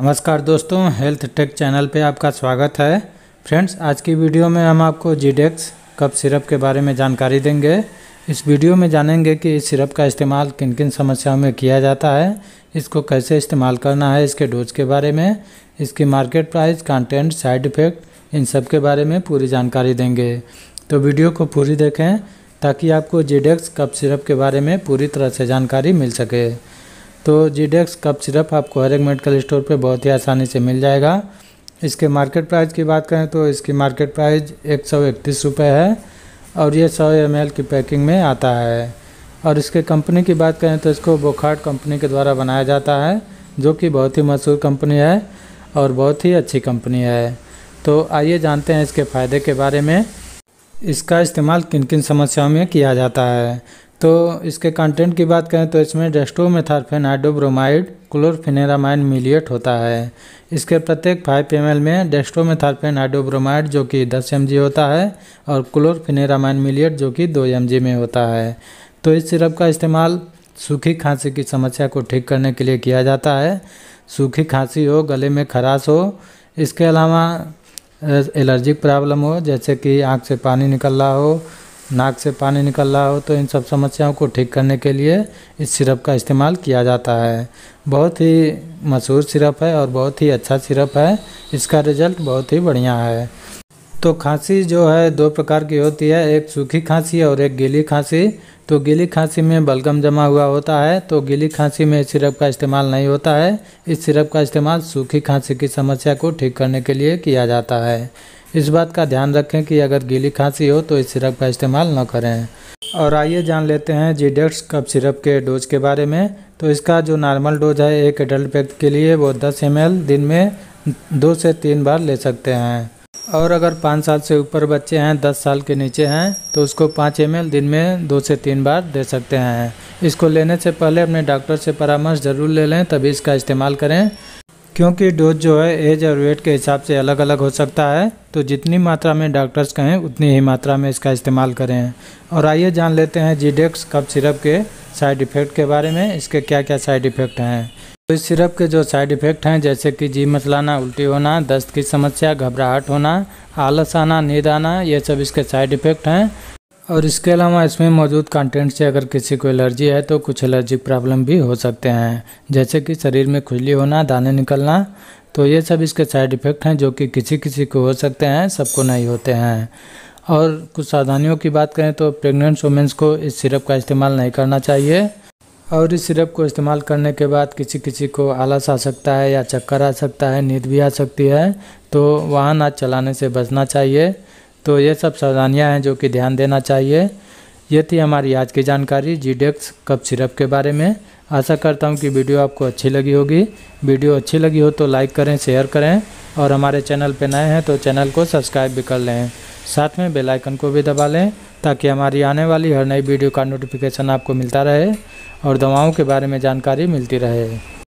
नमस्कार दोस्तों health take channel पे आपका स्वागत है फ्रेंड्स आज की वीडियो में हम आपको जीडेक्स कप सिरप के बारे में जानकारी देंगे इस वीडियो में जानेंगे कि इस सिरप का इस्तेमाल किन किन समस्याओं में किया जाता है इसको कैसे इस्तेमाल करना है इसके डोज के बारे में इसकी market price content side effect इन सब के बारे में पूरी जानकारी देंगे तो वीडियो को पूरी देखें ताकि आपको जीडेक्स कप सिरप के बारे में पूरी तरह से जानकारी मिल सके तो जीडेक्स कप सिरप आपको हर एक मेडिकल स्टोर पे बहुत ही आसानी से मिल जाएगा इसके मार्केट प्राइस की बात करें तो इसकी मार्केट प्राइस एक सौ इकतीस रुपये है और ये सौ एम की पैकिंग में आता है और इसके कंपनी की बात करें तो इसको बोखार्ड कंपनी के द्वारा बनाया जाता है जो कि बहुत ही मशहूर कंपनी है और बहुत ही अच्छी कंपनी है तो आइए जानते हैं इसके फ़ायदे के बारे में इसका इस्तेमाल किन किन समस्याओं में किया जाता है तो इसके कंटेंट की बात करें तो इसमें हाइड्रोब्रोमाइड क्लोरफिनेरामाइन मिलिएट होता है इसके प्रत्येक फाइव एम में हाइड्रोब्रोमाइड जो कि दस एम होता है और क्लोरफिनेरामाइन मिलिएट जो कि दो एम में होता है तो इस सिरप का इस्तेमाल सूखी खांसी की समस्या को ठीक करने के लिए किया जाता है सूखी खांसी हो गले में खराश हो इसके अलावा एलर्जिक प्रॉब्लम हो जैसे कि आँख से पानी निकल रहा हो नाक से पानी निकल रहा हो तो इन सब समस्याओं को ठीक करने के लिए इस सिरप का इस्तेमाल किया जाता है बहुत ही मशहूर सिरप है और बहुत ही अच्छा सिरप है इसका रिज़ल्ट बहुत ही बढ़िया है तो खांसी जो है दो प्रकार की होती है एक सूखी खांसी और एक गीली खांसी तो गीली खांसी में बलगम जमा हुआ होता है तो गीली खांसी में सिरप का इस्तेमाल नहीं होता है इस सिरप का इस्तेमाल सूखी खांसी की समस्या को ठीक करने के लिए किया जाता है इस बात का ध्यान रखें कि अगर गीली खांसी हो तो इस सिरप का इस्तेमाल न करें और आइए जान लेते हैं जीडेक्स कप सिरप के डोज के बारे में तो इसका जो नॉर्मल डोज है एक एडल्ट व्यक्ति के लिए वो 10 एम दिन में दो से तीन बार ले सकते हैं और अगर पाँच साल से ऊपर बच्चे हैं दस साल के नीचे हैं तो उसको पाँच एम दिन में दो से तीन बार दे सकते हैं इसको लेने से पहले अपने डॉक्टर से परामर्श ज़रूर ले लें तभी इसका इस्तेमाल करें क्योंकि डोज जो है एज और वेट के हिसाब से अलग अलग हो सकता है तो जितनी मात्रा में डॉक्टर्स कहें उतनी ही मात्रा में इसका इस्तेमाल करें और आइए जान लेते हैं जीडेक्स कप सिरप के साइड इफ़ेक्ट के बारे में इसके क्या क्या साइड इफ़ेक्ट हैं तो इस सिरप के जो साइड इफ़ेक्ट हैं जैसे कि जी मचलाना उल्टी होना दस्त की समस्या घबराहट होना आलस आना नींद आना ये सब इसके साइड इफ़ेक्ट हैं और इसके अलावा इसमें मौजूद कंटेंट से अगर किसी को एलर्जी है तो कुछ एलर्जिक प्रॉब्लम भी हो सकते हैं जैसे कि शरीर में खुजली होना दाने निकलना तो ये सब इसके साइड इफ़ेक्ट हैं जो कि किसी किसी को हो सकते हैं सबको नहीं होते हैं और कुछ सावधानियों की बात करें तो प्रेग्नेंट वुमेंस को इस सिरप का इस्तेमाल नहीं करना चाहिए और इस सिरप को इस्तेमाल करने के बाद किसी किसी को आलस आ सकता है या चक्कर आ सकता है नींद भी आ सकती है तो वाहन आज चलाने से बचना चाहिए तो ये सब सावधानियाँ हैं जो कि ध्यान देना चाहिए ये थी हमारी आज की जानकारी जी डेक्स कप सिरप के बारे में आशा करता हूँ कि वीडियो आपको अच्छी लगी होगी वीडियो अच्छी लगी हो तो लाइक करें शेयर करें और हमारे चैनल पर नए हैं तो चैनल को सब्सक्राइब भी कर लें साथ में बेल आइकन को भी दबा लें ताकि हमारी आने वाली हर नई वीडियो का नोटिफिकेशन आपको मिलता रहे और दवाओं के बारे में जानकारी मिलती रहे